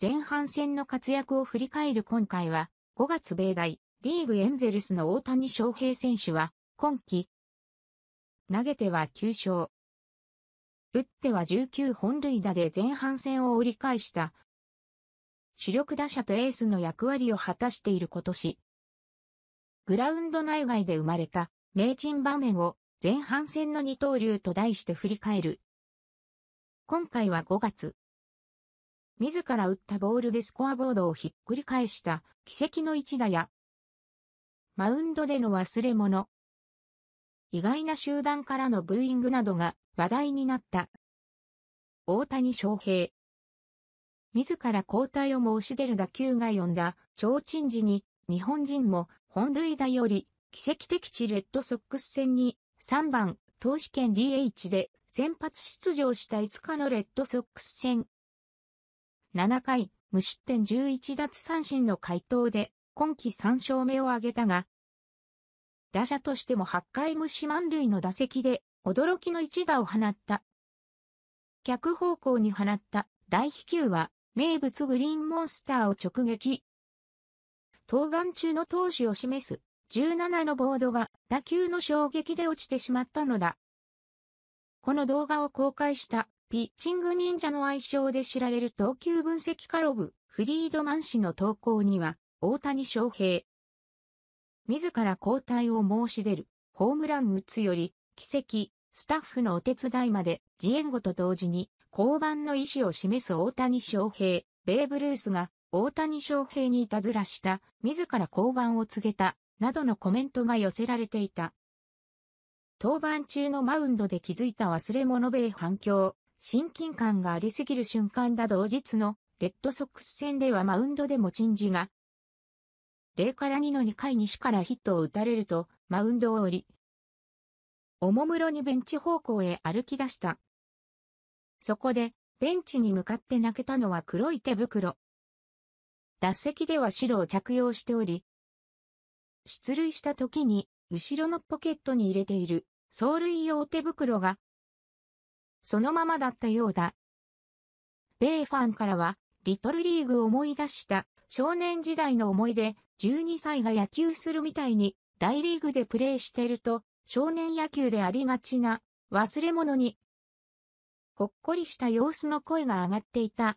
前半戦の活躍を振り返る今回は、5月米大、リーグエンゼルスの大谷翔平選手は、今季、投げては9勝。打っては19本塁打で前半戦を折り返した。主力打者とエースの役割を果たしている今年。グラウンド内外で生まれた名珍場面を前半戦の二刀流と題して振り返る。今回は5月。自ら打ったボールでスコアボードをひっくり返した奇跡の一打や、マウンドでの忘れ物、意外な集団からのブーイングなどが話題になった。大谷翔平。自ら交代を申し出る打球が呼んだ、超灯時に、日本人も本塁打より奇跡的地レッドソックス戦に3番、投手権 DH で先発出場した5日のレッドソックス戦。7回、無失点11奪三振の回答で、今季3勝目を挙げたが、打者としても8回無視満塁の打席で、驚きの一打を放った。逆方向に放った大飛球は、名物グリーンモンスターを直撃。登板中の投手を示す17のボードが打球の衝撃で落ちてしまったのだ。この動画を公開したピッチング忍者の愛称で知られる投球分析家ロブ、フリードマン氏の投稿には、大谷翔平。自ら交代を申し出る、ホームラン打つより、奇跡、スタッフのお手伝いまで、自エ後と同時に、降板の意思を示す大谷翔平、ベーブ・ルースが、大谷翔平にいたずらした、自ら降板を告げた、などのコメントが寄せられていた。登板中のマウンドで気づいた忘れ物米反響、親近感がありすぎる瞬間だ同日のレッドソックス戦ではマウンドでも陳事が、0から2の2回西からヒットを打たれると、マウンドを降り、おもむろにベンチ方向へ歩き出した。そこで、ベンチに向かって泣けたのは黒い手袋。脱席では白を着用しており、出塁した時に、後ろのポケットに入れている、走塁用手袋が、そのままだったようだ。米ファンからは、リトルリーグを思い出した少年時代の思い出、12歳が野球するみたいに大リーグでプレーしてると少年野球でありがちな忘れ物にほっこりした様子の声が上がっていた。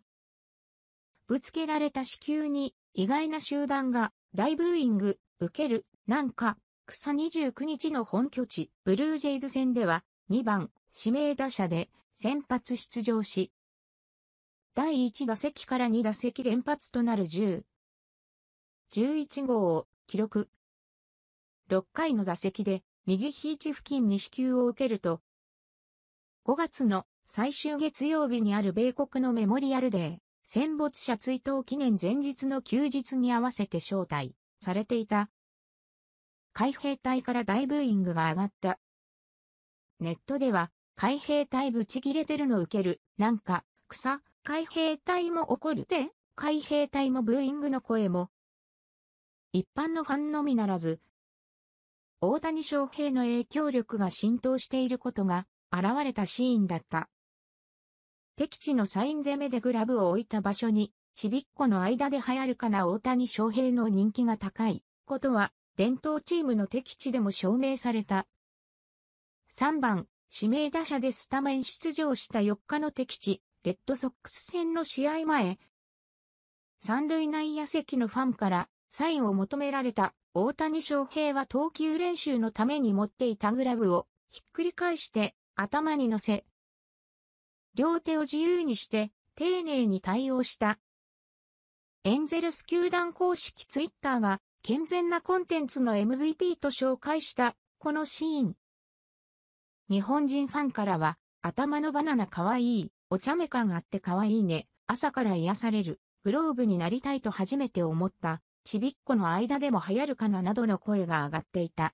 ぶつけられた子宮に意外な集団が大ブーイング、受ける、なんか、草29日の本拠地、ブルージェイズ戦では、2番、指名打者で、先発出場し、第1打席から2打席連発となる10、11号を記録。6回の打席で、右肘付近に支給を受けると、5月の最終月曜日にある米国のメモリアルデー、戦没者追悼記念前日の休日に合わせて招待されていた。海兵隊から大ブーイングが上がった。ネットでは、海兵隊ぶち切れてるの受ける、なんか、草、海兵隊も怒るで、海兵隊もブーイングの声も。一般のファンのみならず、大谷翔平の影響力が浸透していることが現れたシーンだった。敵地のサイン攻めでグラブを置いた場所に、ちびっこの間で流行るかな大谷翔平の人気が高いことは、伝統チームの敵地でも証明された。3番、指名打者でスタメン出場した4日の敵地、レッドソックス戦の試合前、三塁内野席のファンからサインを求められた大谷翔平は投球練習のために持っていたグラブをひっくり返して頭に乗せ両手を自由にして、丁寧に対応した。エンゼルス球団公式ツイッターが、健全なコンテンツの MVP と紹介した、このシーン。日本人ファンからは、頭のバナナかわいい、お茶目感あってかわいいね、朝から癒される、グローブになりたいと初めて思った、ちびっこの間でも流行るかななどの声が上がっていた。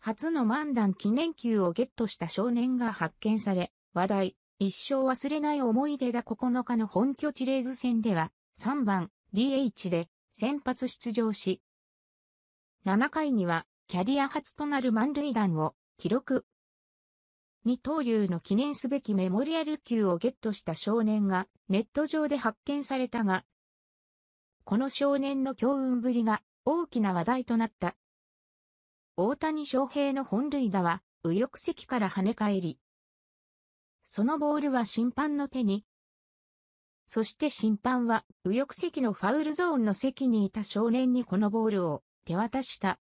初の漫談記念球をゲットした少年が発見され、話題、一生忘れない思い出だ9日の本拠地レーズ戦では3番 DH で先発出場し、7回にはキャリア初となる満塁弾を記録。二刀流の記念すべきメモリアル級をゲットした少年がネット上で発見されたが、この少年の強運ぶりが大きな話題となった。大谷翔平の本塁打は右翼席から跳ね返り、そのボールは審判の手に。そして審判は、右翼席のファウルゾーンの席にいた少年にこのボールを手渡した。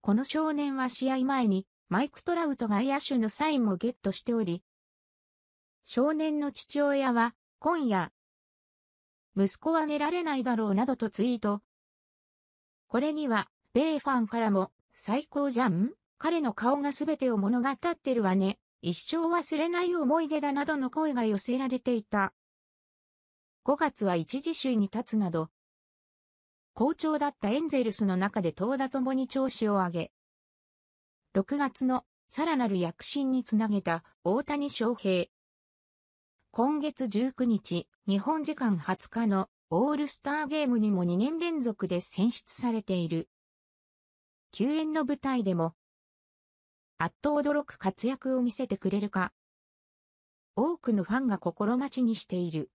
この少年は試合前に、マイク・トラウトが野手のサインもゲットしており、少年の父親は、今夜、息子は寝られないだろうなどとツイート。これには、米ファンからも、最高じゃん彼の顔が全てを物語ってるわね。一生忘れない思い出だなどの声が寄せられていた。5月は一時首位に立つなど、好調だったエンゼルスの中で投打ともに調子を上げ、6月のさらなる躍進につなげた大谷翔平。今月19日、日本時間20日のオールスターゲームにも2年連続で選出されている。救援の舞台でもあっと驚く活躍を見せてくれるか。多くのファンが心待ちにしている。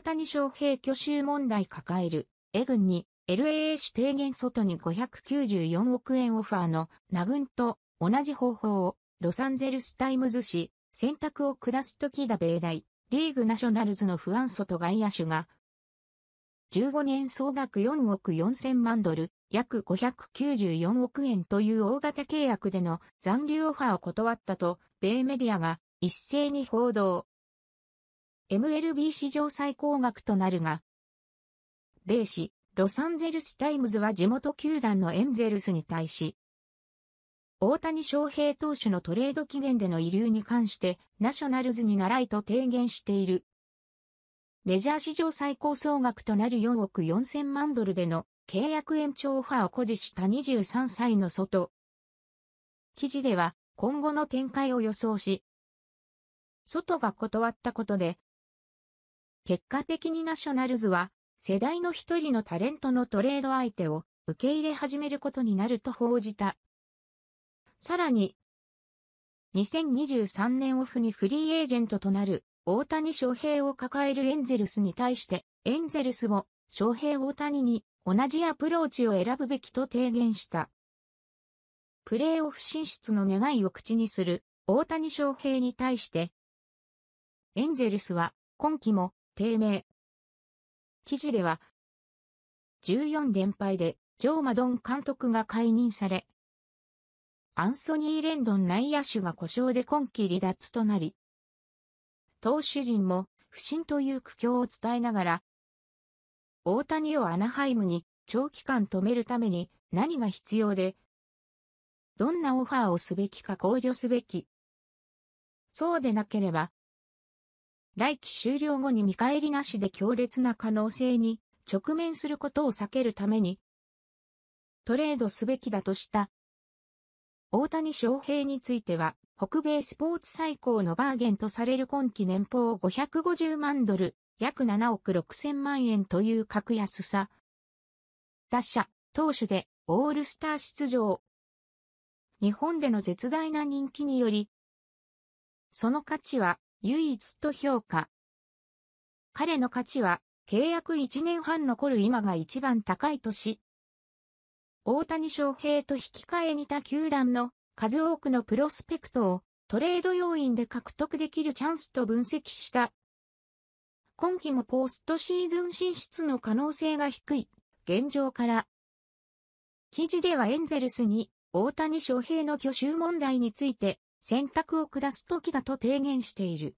大谷翔平去就問題抱える、A 軍に LAA 指定限外に594億円オファーのナ軍と同じ方法をロサンゼルスタイムズ紙選択を下すときだ米大リーグナショナルズの不安外外野手が15年総額4億4000万ドル約594億円という大型契約での残留オファーを断ったと米メディアが一斉に報道。MLB 史上最高額となるが、米市、ロサンゼルスタイムズは地元球団のエンゼルスに対し、大谷翔平投手のトレード期限での遺留に関してナショナルズに習いと提言している。メジャー史上最高総額となる4億4000万ドルでの契約延長オファーを誇示した23歳の外。記事では今後の展開を予想し、外が断ったことで結果的にナショナルズは、世代の一人のタレントのトレード相手を受け入れ始めることになると報じた。さらに、2023年オフにフリーエージェントとなる大谷翔平を抱えるエンゼルスに対して、エンゼルスも翔平大谷に同じアプローチを選ぶべきと提言した。プレーオフ進出の願いを口にする大谷翔平に対して、エンゼルスは今季も低迷。記事では、14連敗でジョー・マドン監督が解任され、アンソニー・レンドン内野手が故障で今季離脱となり、投手陣も不振という苦境を伝えながら、大谷をアナハイムに長期間止めるために何が必要で、どんなオファーをすべきか考慮すべき。そうでなければ、来期終了後に見返りなしで強烈な可能性に直面することを避けるために、トレードすべきだとした。大谷翔平については、北米スポーツ最高のバーゲンとされる今季年俸550万ドル、約7億6 0万円という格安さ。打者、投手でオールスター出場。日本での絶大な人気により、その価値は唯一と評価。彼の価値は、契約1年半残る今が一番高い年。大谷翔平と引き換えにた球団の数多くのプロスペクトをトレード要因で獲得できるチャンスと分析した。今季もポストシーズン進出の可能性が低い現状から。記事ではエンゼルスに大谷翔平の去就問題について選択を下す時だと提言している。